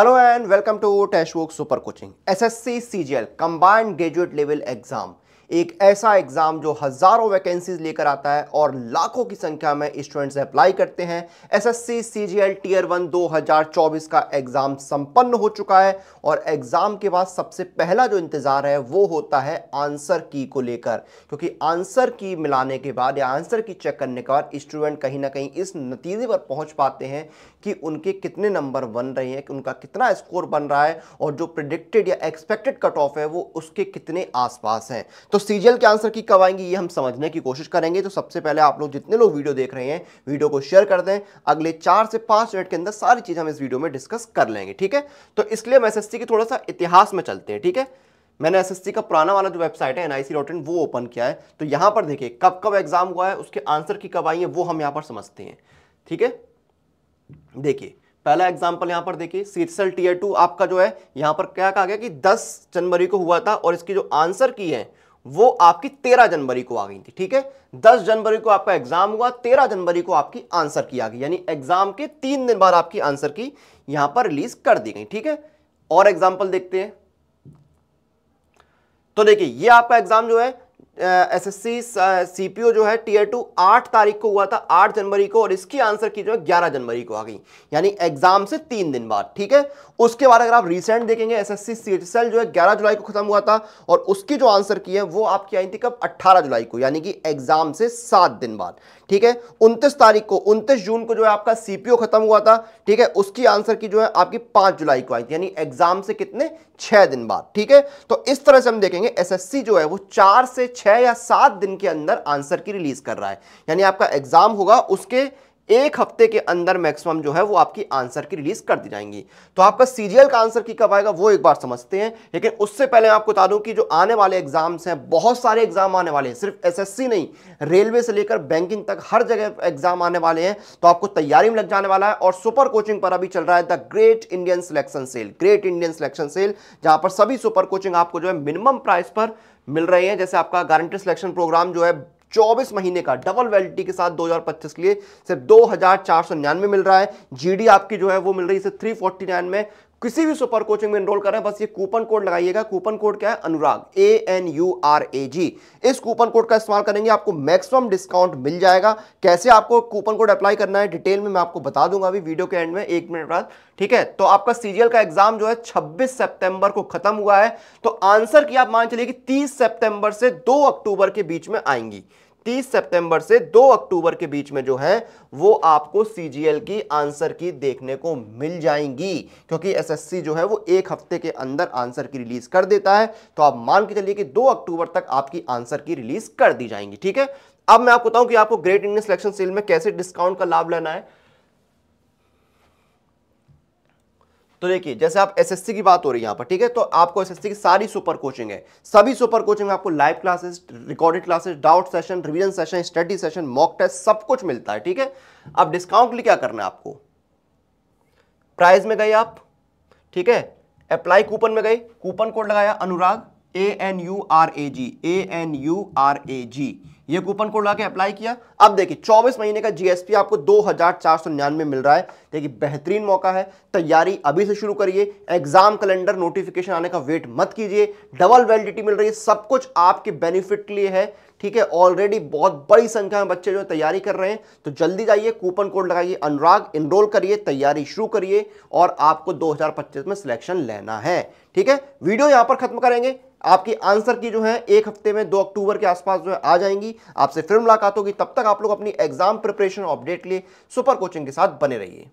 Hello and welcome to Tashwork Super Coaching SSC CGL Combined Graduate Level Exam एक ऐसा exam जो हज़ारों vacancies लेकर आता है और लाखों की संख्या में स्टूडेंट्स अप्लाई करते हैं एसएससी सीजीएल टीयर वन 2024 का एग्ज़ाम संपन्न हो चुका है और एग्ज़ाम के बाद सबसे पहला जो इंतज़ार है वो होता है आंसर की को लेकर क्योंकि आंसर की मिलाने के बाद या आंसर की चेक करने के बाद स्टूडेंट कहीं ना कहीं इस नतीजे पर पहुँच पाते हैं कि उनके कितने नंबर बन रहे हैं कि उनका कितना स्कोर बन रहा है और जो प्रिडिक्टेड या एक्सपेक्टेड कट ऑफ है वो उसके कितने आसपास हैं तो सीजीएल के आंसर की कब आएंगे ये हम समझने की कोशिश करेंगे तो सबसे पहले आप लोग जितने लोग वीडियो देख रहे हैं वीडियो को शेयर कर दें अगले चार से पांच मिनट के अंदर सारी चीज़ हम इस वीडियो में डिस्कस कर लेंगे ठीक है तो इसलिए हम एस की थोड़ा सा इतिहास में चलते हैं ठीक है मैंने एसएससी का पुराना वाला जो वेबसाइट है एनआईसी डॉट इन वो ओपन किया है तो यहां पर देखिए कब कब एग्जाम हुआ है उसके आंसर की कब आई है वो हम यहां पर समझते हैं ठीक है देखिए पहला एग्जाम्पल यहां पर देखिए सीटसल टीयर टू आपका जो है यहां पर क्या कहा गया कि 10 जनवरी को हुआ था और इसकी जो आंसर की है वो आपकी तेरह जनवरी को आ गई थी ठीक है दस जनवरी को आपका एग्जाम हुआ तेरह जनवरी को आपकी आंसर की आ गई यानी एग्जाम के तीन दिन बाद आपकी आंसर की यहां पर रिलीज कर दी गई ठीक है और एग्जाम्पल देखते हैं तो देखिए ये आपका एग्जाम जो है एस एस सी जो है टीयर टू आठ तारीख को हुआ था आठ जनवरी को और इसकी आंसर की जो है ग्यारह जनवरी को आ गई यानी एग्जाम से तीन दिन बाद ठीक है उसके बाद अगर आप रिसेंट देखेंगे एस एस सी जो है ग्यारह जुलाई को खत्म हुआ था और उसकी जो आंसर की है वो आपकी आई थी कब अट्ठारह जुलाई को यानी कि एग्जाम से सात दिन बाद ठीक है उनतीस तारीख को उनतीस जून को जो है आपका सी खत्म हुआ था ठीक है उसकी आंसर की जो है आपकी पांच जुलाई को आई थी यानी एग्जाम से कितने छह दिन बाद ठीक है तो इस तरह से हम देखेंगे एस जो है वो चार से छह छः या सात दिन के अंदर आंसर की रिलीज कर रहा है यानी आपका एग्जाम होगा उसके एक हफ्ते के अंदर मैक्सिमम जो है वो आपकी आंसर की रिलीज कर दी जाएंगी तो आपका सीजीएल का आंसर की कब आएगा वो एक बार समझते हैं लेकिन उससे पहले मैं आपको बता दूं कि जो आने वाले एग्जाम्स हैं बहुत सारे एग्जाम आने वाले हैं सिर्फ एसएससी नहीं रेलवे से लेकर बैंकिंग तक हर जगह एग्जाम आने वाले हैं तो आपको तैयारी में लग जाने वाला है और सुपर कोचिंग पर अभी चल रहा है the great Indian selection sale great Indian selection sale जहां पर सभी सुपर कोचिंग आपको जो है मिनिमम प्राइस पर मिल रहे हैं जैसे आपका गारंटी सिलेक्शन प्रोग्राम जो है 24 महीने का डबल वैलिडिटी के साथ 2025 के लिए सिर्फ दो मिल रहा है जीडी आपकी जो है वो मिल रही है सिर्फ थ्री में किसी भी सुपर कोचिंग में एनरोल करें बस ये कूपन कोड लगाइएगा कूपन कोड क्या है Anurag A N U R A G इस कूपन कोड का इस्तेमाल करेंगे आपको मैक्सिमम डिस्काउंट मिल जाएगा कैसे आपको कूपन कोड अप्लाई करना है डिटेल में मैं आपको बता दूंगा अभी वीडियो के एंड में एक मिनट बाद ठीक है तो आपका सीजीएल का एग्जाम जो है छब्बीस सेप्टेंबर को खत्म हुआ है तो आंसर की आप मान चलिए कि तीस सेप्टेंबर से दो अक्टूबर के बीच में आएंगी 30 सितंबर से 2 अक्टूबर के बीच में जो है वो आपको सीजीएल की आंसर की देखने को मिल जाएंगी क्योंकि एसएससी जो है वो एक हफ्ते के अंदर आंसर की रिलीज कर देता है तो आप मान के चलिए कि 2 अक्टूबर तक आपकी आंसर की रिलीज कर दी जाएंगी ठीक है अब मैं आपको बताऊं कि आपको ग्रेट इंडियन सिलेक्शन सेल में कैसे डिस्काउंट का लाभ लेना है तो देखिए जैसे आप एसएससी की बात हो रही है यहाँ पर ठीक है तो आपको एसएससी की सारी सुपर कोचिंग है सभी सुपर कोचिंग में आपको live classes recorded classes doubt session revision session study session mock test सब कुछ मिलता है ठीक है अब डिस्काउंट के लिए क्या करना है आपको प्राइज में गए आप ठीक है अप्लाई कूपन में गए कूपन कोड लगाया Anurag A N U R A G A N U R A G ये कूपन कोड लगा के अप्लाई किया अब देखिए 24 महीने का जीएसपी आपको दो मिल रहा है देखिए बेहतरीन मौका है तैयारी अभी से शुरू करिए एग्जाम कैलेंडर नोटिफिकेशन आने का वेट मत कीजिए डबल वैलिडिटी मिल रही है सब कुछ आपके बेनिफिट के लिए है ठीक है ऑलरेडी बहुत बड़ी संख्या में बच्चे जो तैयारी कर रहे हैं तो जल्दी जाइए कूपन कोड लगाइए अनुराग इनरोल करिए तैयारी शुरू करिए और आपको दो में सिलेक्शन लेना है ठीक है वीडियो यहां पर खत्म करेंगे आपकी आंसर की जो है एक हफ्ते में दो अक्टूबर के आसपास जो है आ जाएंगी आपसे फिर मुलाकात होगी तब तक आप लोग अपनी एग्जाम प्रिपरेशन अपडेट लिए सुपर कोचिंग के साथ बने रहिए